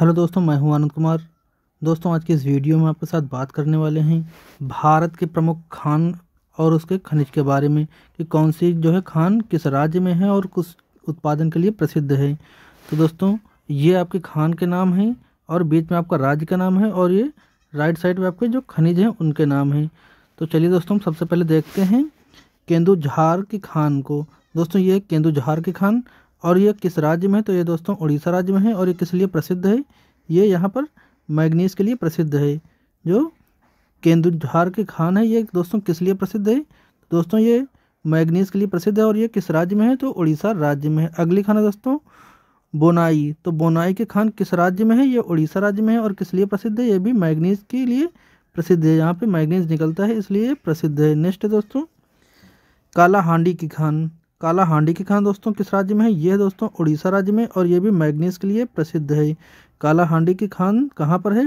hello दोस्तों मैं हूं आनंद कुमार दोस्तों आज के इस वीडियो में आपके साथ बात करने वाले हैं भारत के प्रमुख खान और उसके खनिज के बारे में कि कौन सी जो है खान किस राज्य में है और कुछ उत्पादन के लिए प्रसिद्ध है तो दोस्तों ये आपके खान के नाम हैं और बीच में आपका राज्य का नाम है और ये राइट साइड में आपके जो खनिज हैं उनके नाम हैं तो चलिए दोस्तों हम सबसे पहले देखते हैं केंदुझार की खान को दोस्तों ये केंदुझार की खान और ये किस राज्य में है तो ये दोस्तों उड़ीसा राज्य में है और ये किस लिए प्रसिद्ध है ये यहाँ पर मैग्नीज के लिए प्रसिद्ध है जो केंदुझार के खान है ये दोस्तों किस लिए प्रसिद्ध है दोस्तों ये मैग्नीज के लिए प्रसिद्ध है और ये किस राज्य में है तो उड़ीसा राज्य में है अगली खान है दोस्तों बोनाई तो बोनाई के खान किस राज्य में है ये उड़ीसा राज्य में है और किस लिए प्रसिद्ध है ये भी मैग्नीज के लिए प्रसिद्ध है यहाँ पे मैग्नीज निकलता है इसलिए प्रसिद्ध है नेक्स्ट दोस्तों काला हांडी की खान काला हांडी की खान दोस्तों किस राज्य में है यह दोस्तों उड़ीसा राज्य में और ये भी मैग्नीस के लिए प्रसिद्ध है काला हांडी की खान कहाँ पर है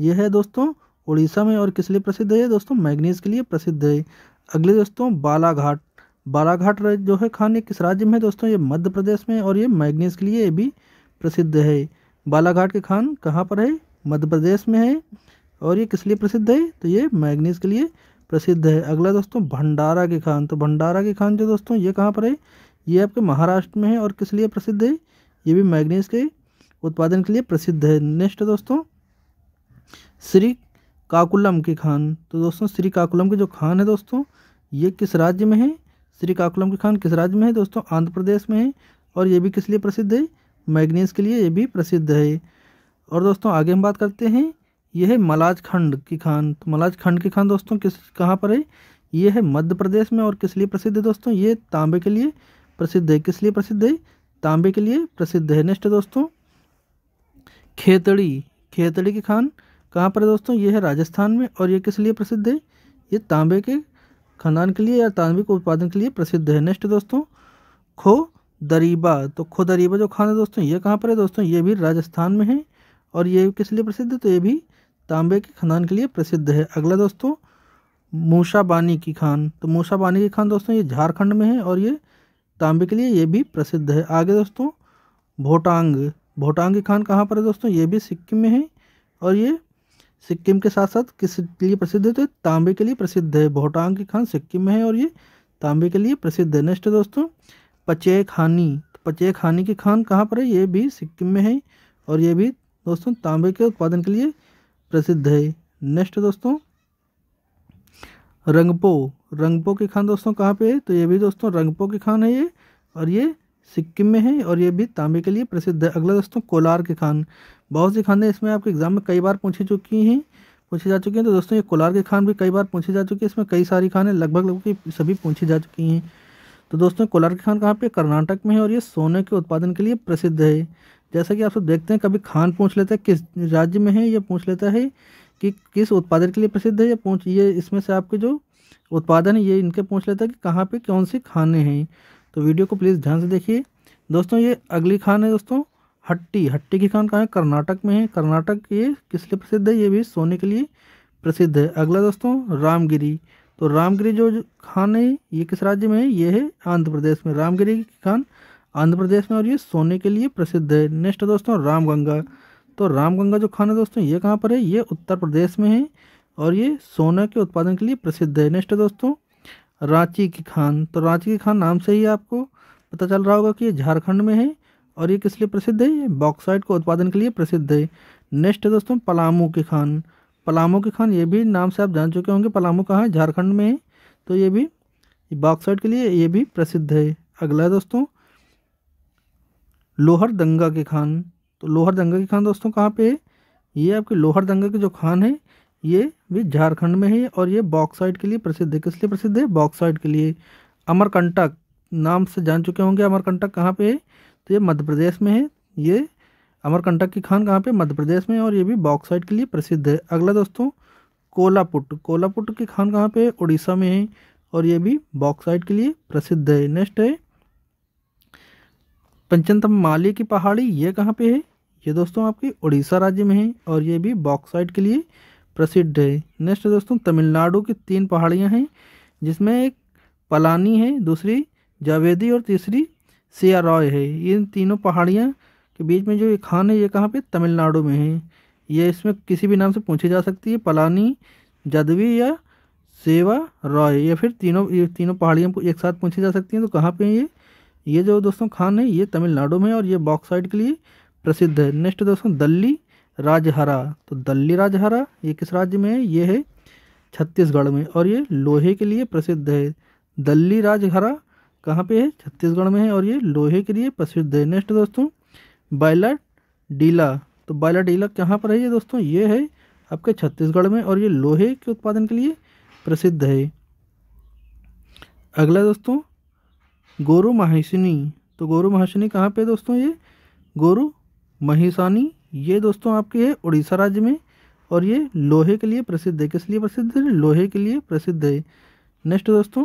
यह है दोस्तों उड़ीसा में और किस लिए प्रसिद्ध है दोस्तों मैग्नीस के लिए प्रसिद्ध है अगले दोस्तों बालाघाट बालाघाट जो है खान ये किस राज्य में है दोस्तों ये मध्य प्रदेश में और ये मैग्नीस के लिए भी प्रसिद्ध है बालाघाट के खान कहाँ पर है मध्य प्रदेश में है और ये किस लिए प्रसिद्ध है तो ये मैग्नीस के लिए प्रसिद्ध है अगला दोस्तों भंडारा की खान तो भंडारा की खान जो दोस्तों ये कहाँ पर है ये आपके महाराष्ट्र में है और किस लिए प्रसिद्ध है ये भी मैग्नीज के उत्पादन के लिए प्रसिद्ध है नेक्स्ट दोस्तों श्री काकुलम की खान तो दोस्तों श्री काकुलम की जो खान है दोस्तों ये किस राज्य में है श्री काकुलम की खान किस राज्य में है दोस्तों आंध्र प्रदेश में है और ये भी किस लिए प्रसिद्ध है मैग्नीज के लिए ये भी प्रसिद्ध है और दोस्तों आगे हम बात करते हैं यह है मलाज खंड की खान तो मलाज खंड की खान दोस्तों किस कहाँ पर है ये है मध्य प्रदेश में और किस लिए प्रसिद्ध है दोस्तों ये तांबे के लिए प्रसिद्ध है किस लिए प्रसिद्ध है तांबे के लिए प्रसिद्ध है नेक्स्ट दोस्तों खेतड़ी खेतड़ी की खान कहाँ पर है दोस्तों ये है राजस्थान में और ये किस लिए प्रसिद्ध है ये तांबे के खानदान के लिए या तांबे के उत्पादन के लिए प्रसिद्ध है नेक्स्ट दोस्तों खो दरीबा तो खो दरीबा जो खान है दोस्तों ये कहाँ पर है दोस्तों ये भी राजस्थान में है और ये किस लिए प्रसिद्ध है तो ये भी तांबे के खदान के लिए प्रसिद्ध है अगला दोस्तों मूसाबानी की खान तो मूसाबानी की खान दोस्तों ये झारखंड में है और ये तांबे के लिए ये भी प्रसिद्ध है आगे दोस्तों भोटांग भोटांग की खान कहाँ पर है दोस्तों ये भी सिक्किम में है और ये सिक्किम के साथ साथ किस लिए प्रसिद्ध है तो तांबे के लिए प्रसिद्ध है भोटांग की खान सिक्किम में है और ये तांबे के लिए प्रसिद्ध है नेक्स्ट दोस्तों पचे खानी तो पचे खानी की खान कहाँ पर है ये भी सिक्किम में है और ये भी दोस्तों तांबे के उत्पादन के लिए प्रसिद्ध है नेक्स्ट दोस्तों रंगपो रंगपो की खान दोस्तों कहाँ पे है तो ये भी दोस्तों रंगपो की खान है ये और ये सिक्किम में है और ये भी तांबे के लिए प्रसिद्ध है अगला दोस्तों कोलार के खान बहुत सी खाने इसमें आपके एग्जाम में कई बार पूछी चुकी हैं पूछी जा चुकी हैं तो दोस्तों ये कोलार के खान भी कई बार पूछी जा चुकी है इसमें कई सारी खान लगभग लगभग सभी पूछी जा चुकी हैं तो दोस्तों कोलार के खान कहाँ पे कर्नाटक में है और ये सोने के उत्पादन के लिए प्रसिद्ध है जैसा कि आप सब देखते हैं कभी खान पूछ लेता है किस राज्य में है ये पूछ लेता है कि किस उत्पादन के लिए प्रसिद्ध है ये पूछ ये इसमें से आपके जो उत्पादन है ये इनके पूछ लेता है कि कहाँ पे कौन सी खाने हैं तो वीडियो को प्लीज़ ध्यान से देखिए दोस्तों ये अगली खान है दोस्तों हट्टी हट्टी की खान कहाँ है कर्नाटक में है कर्नाटक ये किस लिए प्रसिद्ध है ये भी सोने के लिए प्रसिद्ध है अगला दोस्तों रामगिरी तो रामगिरी जो खान है ये किस राज्य में है ये है आंध्र प्रदेश में रामगिरी की खान आंध्र प्रदेश में और ये सोने के लिए प्रसिद्ध है नेक्स्ट दोस्तों रामगंगा तो रामगंगा जो खान है दोस्तों ये कहाँ पर है ये उत्तर प्रदेश में है और ये सोने के उत्पादन के लिए प्रसिद्ध है नेक्स्ट दोस्तों रांची की खान तो रांची की खान नाम से ही आपको पता चल रहा होगा कि ये झारखंड में है और ये किस लिए प्रसिद्ध है ये बॉक्साइट को उत्पादन के लिए प्रसिद्ध है नेक्स्ट दोस्तों पलामू की खान पलामू की खान ये भी नाम से आप जान चुके होंगे पलामू कहाँ है झारखंड में है तो ये भी बॉक्साइड के लिए ये भी प्रसिद्ध है अगला दोस्तों लोहर दंगा के खान तो लोहर दंगा के खान दोस्तों कहाँ पे है ये आपके लोहर दंगा के जो खान है ये भी झारखंड में है और ये बॉक्साइड के लिए प्रसिद्ध है किस लिए प्रसिद्ध है बॉक्साइड के लिए अमरकंटक नाम से जान चुके होंगे अमरकंटक कहाँ पे है तो ये मध्य प्रदेश में है ये अमरकंटक की खान कहाँ पे मध्य प्रदेश में है और ये भी बॉक्साइड के लिए प्रसिद्ध है अगला दोस्तों कोलापुट कोलापुट की खान कहाँ पे है उड़ीसा में है और ये भी बॉक्साइड के लिए प्रसिद्ध है नेक्स्ट है पंचनतम माले की पहाड़ी ये कहाँ पे है ये दोस्तों आपकी उड़ीसा राज्य में है और ये भी बॉक्साइट के लिए प्रसिद्ध है नेक्स्ट दोस्तों तमिलनाडु की तीन पहाड़ियाँ हैं जिसमें एक पलानी है दूसरी जावेदी और तीसरी सिया रॉय है इन तीनों पहाड़ियाँ के बीच में जो ये खान है ये कहाँ पे तमिलनाडु में है ये इसमें किसी भी नाम से पूछी जा सकती है पलानी जदवी या सेवा रॉय या फिर तीनों ये तीनों पहाड़ियों को एक साथ पूछी जा सकती हैं तो कहाँ पे हैं ये ये जो दोस्तों खान है ये तमिलनाडु में और ये बॉक्साइड के लिए प्रसिद्ध है नेक्स्ट दोस्तों दल्ली राजहरा तो दल्ली राजहरा ये किस राज्य में है ये है छत्तीसगढ़ में और ये लोहे के लिए प्रसिद्ध है दल्ली राजहरा कहाँ पे है छत्तीसगढ़ में है और ये लोहे के लिए प्रसिद्ध है नेक्स्ट दोस्तों बायला डीला तो बायला डीला कहाँ पर है ये दोस्तों ये है आपके छत्तीसगढ़ में और ये लोहे के उत्पादन के लिए प्रसिद्ध है अगला दोस्तों गोरु महिषिनी तो गोरु महिषनी कहाँ पे दोस्तों ये गोरु महिषानी ये दोस्तों आपके है उड़ीसा राज्य में और ये लोहे के लिए प्रसिद्ध है किस लिए प्रसिद्ध है लोहे के लिए प्रसिद्ध है नेक्स्ट दोस्तों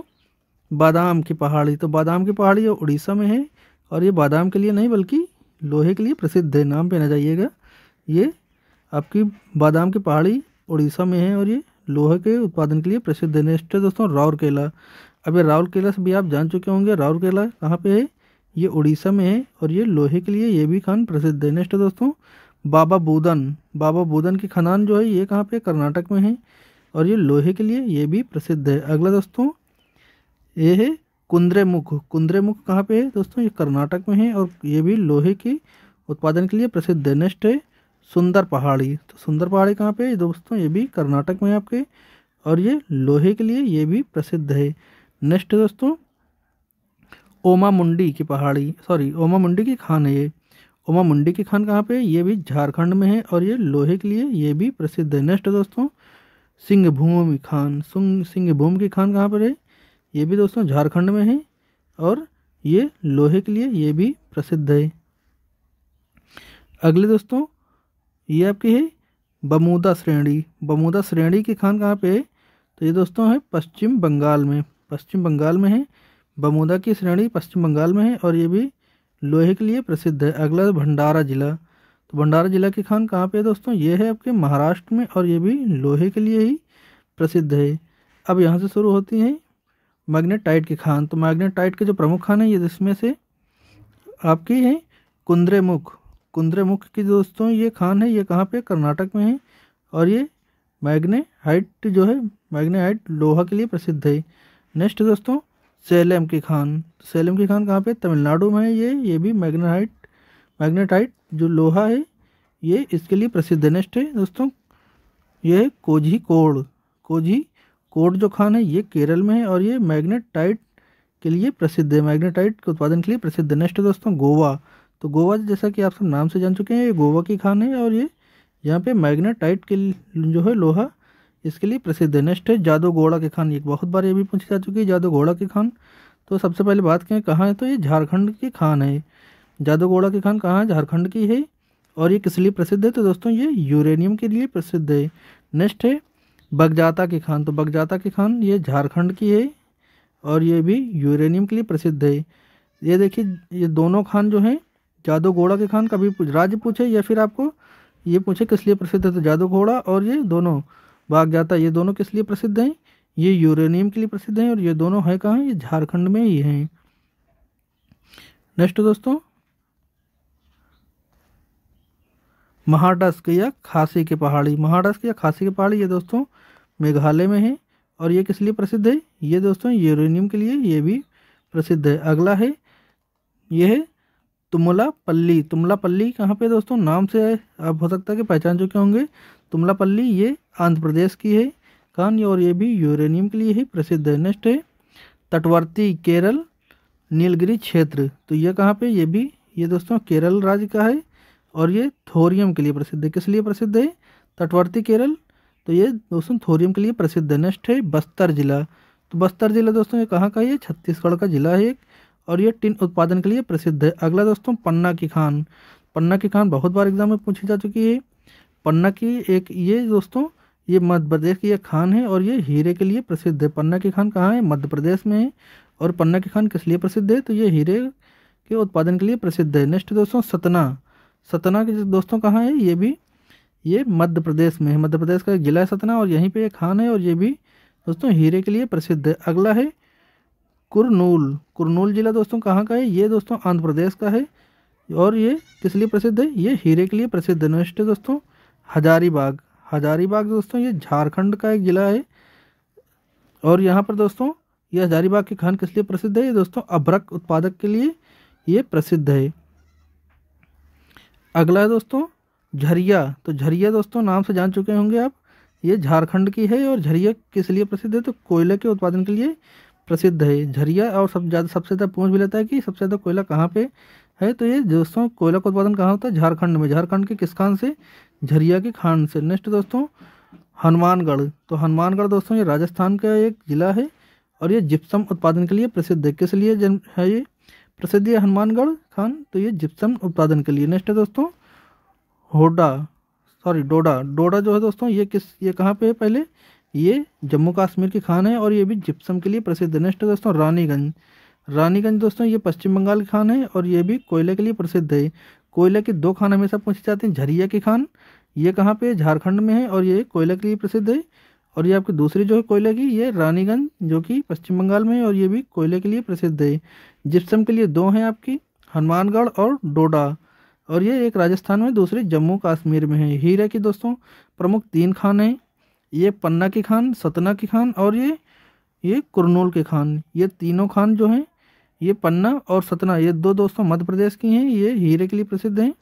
बादाम की पहाड़ी तो बादाम की पहाड़ी उड़ीसा में है और ये बादाम के लिए नहीं बल्कि लोहे के लिए प्रसिद्ध है नाम पे ना जाइएगा ये आपकी बादाम की पहाड़ी उड़ीसा में है और ये लोहे के उत्पादन के लिए प्रसिद्ध है नेक्स्ट दोस्तों राउरकेला अभी राहुल कैलाश भी आप जान चुके होंगे राहुल कैला कहाँ पे है ये उड़ीसा में है और ये लोहे के लिए ये भी खान प्रसिद्ध है नेक्स्ट दोस्तों बाबा बूदन बाबा बूदन की खनान जो है ये कहाँ पे कर्नाटक में है और ये लोहे के लिए ये भी प्रसिद्ध है अगला दोस्तों ये है कुंद्रेमुख कुंद्रेमुख कहाँ पे है दोस्तों ये कर्नाटक में है और ये भी लोहे के उत्पादन के लिए प्रसिद्ध है नेक्स्ट है सुंदर पहाड़ी तो सुंदर पहाड़ी कहाँ पे है दोस्तों ये भी कर्नाटक में है आपके और ये लोहे के लिए ये भी प्रसिद्ध है नेक्स्ट दोस्तों ओमा मुंडी की पहाड़ी सॉरी ओमा मुंडी की खान है ये ओमा मुंडी की खान कहाँ पे ये भी झारखंड में है और ये लोहे के लिए ये भी प्रसिद्ध है नेक्स्ट दोस्तों सिंहभूम खान सिंहभूम की खान कहाँ पर है ये भी दोस्तों झारखंड में है और ये लोहे के लिए ये भी प्रसिद्ध है अगले दोस्तों ये आपकी है बमूदा श्रेणी बमूदा श्रेणी की खान कहाँ पे है तो ये दोस्तों है पश्चिम बंगाल में पश्चिम बंगाल में है बमोदा की श्रेणी पश्चिम बंगाल में है और ये भी लोहे के लिए प्रसिद्ध है अगला भंडारा ज़िला तो भंडारा ज़िला की खान कहाँ पे है दोस्तों ये है आपके महाराष्ट्र में और ये भी लोहे के लिए ही प्रसिद्ध है अब यहाँ से शुरू होती है मैग्नेटाइट की खान तो मैग्नेटाइट के जो प्रमुख खान है ये जिसमें से आपकी है कुंद्रेमुख कुंद्रेमुख की दोस्तों ये खान है ये कहाँ पे कर्नाटक में है और ये मैग्नेहाइट जो है मैग्नेहाइट लोहा के लिए प्रसिद्ध है नेक्स्ट दोस्तों सेलम के खान सेलम की खान कहाँ पे तमिलनाडु में है ये ये भी मैग्नाइट मैग्नेटाइट जो लोहा है ये इसके लिए प्रसिद्ध नेक्स्ट है दोस्तों ये है कोझी कोड कोझी कोड जो खान है ये केरल में है और ये मैग्नेटाइट के लिए प्रसिद्ध है मैग्नेटाइट के उत्पादन के लिए प्रसिद्ध है नेक्स्ट दोस्तों गोवा तो गोवा जैसा कि आप सब नाम से जान चुके हैं ये गोवा की खान है और ये यहाँ पे मैग्नेटाइट के जो है लोहा इसके लिए प्रसिद्ध है नेक्स्ट है जादू घोड़ा के खान एक बहुत बार ये भी पूछी जा चुकी है जादू घोड़ा के खान तो सबसे पहले बात करें कहाँ है तो ये झारखंड की खान है जादू घोड़ा के खान कहाँ है झारखंड की है और ये किस लिए प्रसिद्ध है तो दोस्तों ये यूरेनियम के लिए प्रसिद्ध है नेक्स्ट है बगजाता के खान तो बगजाता के खान ये झारखंड की है और ये भी यूरेनियम के लिए प्रसिद्ध है ये देखिए ये दोनों खान जो हैं जादू घोड़ा के खान कभी राज्य पूछे या फिर आपको ये पूछे किस लिए प्रसिद्ध है तो जादू घोड़ा और ये दोनों भाग जाता ये दोनों किस लिए प्रसिद्ध हैं ये यूरेनियम के लिए प्रसिद्ध हैं और ये दोनों है कहाँ ये झारखंड में ही हैं नेक्स्ट दोस्तों महाडस्क या खासी के पहाड़ी महाडस्क या खासी के पहाड़ी ये दोस्तों मेघालय में है और ये किस लिए प्रसिद्ध है ये दोस्तों यूरेनियम के लिए ये भी प्रसिद्ध है अगला है ये है तुमला पल्ली तुमला पल्ली कहाँ पे दोस्तों नाम से आप हो सकता है कि पहचान चुके होंगे तुमलापल्ली ये आंध्र प्रदेश की है कान और ये भी यूरेनियम के लिए ही प्रसिद्ध है नेक्स्ट है तटवर्ती केरल नीलगिरी क्षेत्र तो ये कहाँ पे ये भी ये दोस्तों केरल राज्य का है और ये थोरियम के लिए प्रसिद्ध है किस लिए प्रसिद्ध है तटवर्ती केरल तो ये दोस्तों थोरियम के लिए प्रसिद्ध है नेक्स्ट है बस्तर जिला तो बस्तर जिला दोस्तों ये कहाँ का है छत्तीसगढ़ का जिला है एक और ये टिन उत्पादन के लिए प्रसिद्ध है अगला दोस्तों पन्ना की खान पन्ना की खान बहुत बार एग्जाम में पूछी जा चुकी है पन्ना की एक ये दोस्तों ये मध्य प्रदेश की एक खान है और ये हीरे के लिए प्रसिद्ध है पन्ना की खान कहाँ है मध्य प्रदेश में है और पन्ना की खान किस लिए प्रसिद्ध है तो ये हीरे के उत्पादन के लिए प्रसिद्ध है नेक्स्ट दोस्तों सतना सतना के दोस्तों कहाँ है ये भी ये मध्य प्रदेश में है मध्य प्रदेश का जिला है सतना और यहीं पर एक खान है और ये भी दोस्तों हीरे के लिए प्रसिद्ध है अगला है कुरनूल कुरनूल जिला दोस्तों कहाँ का है ये दोस्तों आंध्र प्रदेश का है और ये किस लिए प्रसिद्ध है ये हीरे के लिए प्रसिद्ध है नेक्स्ट दोस्तों हजारीबाग हजारीबाग दोस्तों ये झारखंड का एक ज़िला है और यहाँ पर दोस्तों ये हजारीबाग की खान किस लिए प्रसिद्ध है ये दोस्तों अभ्रक उत्पादक के लिए ये प्रसिद्ध है अगला है दोस्तों झरिया तो झरिया दोस्तों नाम से जान चुके होंगे आप ये झारखंड की है और झरिया किस लिए प्रसिद्ध है तो कोयले के उत्पादन के लिए प्रसिद्ध है झरिया और सब ज़्यादा सबसे ज़्यादा पूछ भी लेता है कि सबसे ज़्यादा कोयला कहाँ पे है तो ये दोस्तों कोयला का उत्पादन कहाँ होता है झारखंड में झारखंड के किस खान से झरिया के खान से नेक्स्ट दोस्तों हनुमानगढ़ तो हनुमानगढ़ दोस्तों ये राजस्थान का एक ज़िला है और ये जिप्सम उत्पादन के लिए प्रसिद्ध है किस लिए जन है ये प्रसिद्ध है हनुमानगढ़ खान तो ये जिप्सम उत्पादन के लिए नेक्स्ट है दोस्तों होडा सॉरी डोडा डोडा जो है दोस्तों ये किस ये कहाँ पे है पहले ये जम्मू कश्मीर की खान है और ये भी जिप्सम के लिए प्रसिद्ध है नेक्स्ट दोस्तों रानीगंज रानीगंज दोस्तों ये पश्चिम बंगाल की खान है और ये भी कोयले के लिए प्रसिद्ध है कोयले के दो खान हमेशा पूछे जाते हैं झरिया की खान ये कहाँ पे झारखंड में है और ये कोयले के लिए प्रसिद्ध है और ये आपकी दूसरी जो है कोयले की ये रानीगंज जो कि पश्चिम बंगाल में है और ये भी कोयले के लिए प्रसिद्ध है जिप्सम के लिए दो हैं आपकी हनुमानगढ़ और डोडा और ये एक राजस्थान में दूसरी जम्मू कश्मीर में है हीरे की दोस्तों प्रमुख तीन खान हैं ये पन्ना की खान सतना की खान और ये ये कुरनूल के खान ये तीनों खान जो हैं ये पन्ना और सतना ये दो दोस्तों मध्य प्रदेश की हैं ये हीरे के लिए प्रसिद्ध हैं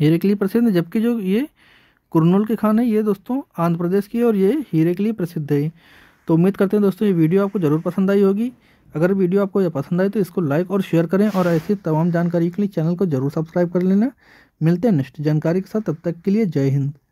हीरे के लिए प्रसिद्ध हैं जबकि जो ये कुरनूल के खान है ये दोस्तों आंध्र प्रदेश की और ये हीरे के लिए प्रसिद्ध है तो उम्मीद करते हैं दोस्तों ये वीडियो आपको ज़रूर पसंद आई होगी अगर वीडियो आपको यह पसंद आए तो इसको लाइक और शेयर करें और ऐसी तमाम जानकारी के लिए चैनल को जरूर सब्सक्राइब कर लेना मिलते हैं नेक्स्ट जानकारी के साथ तब तक के लिए जय हिंद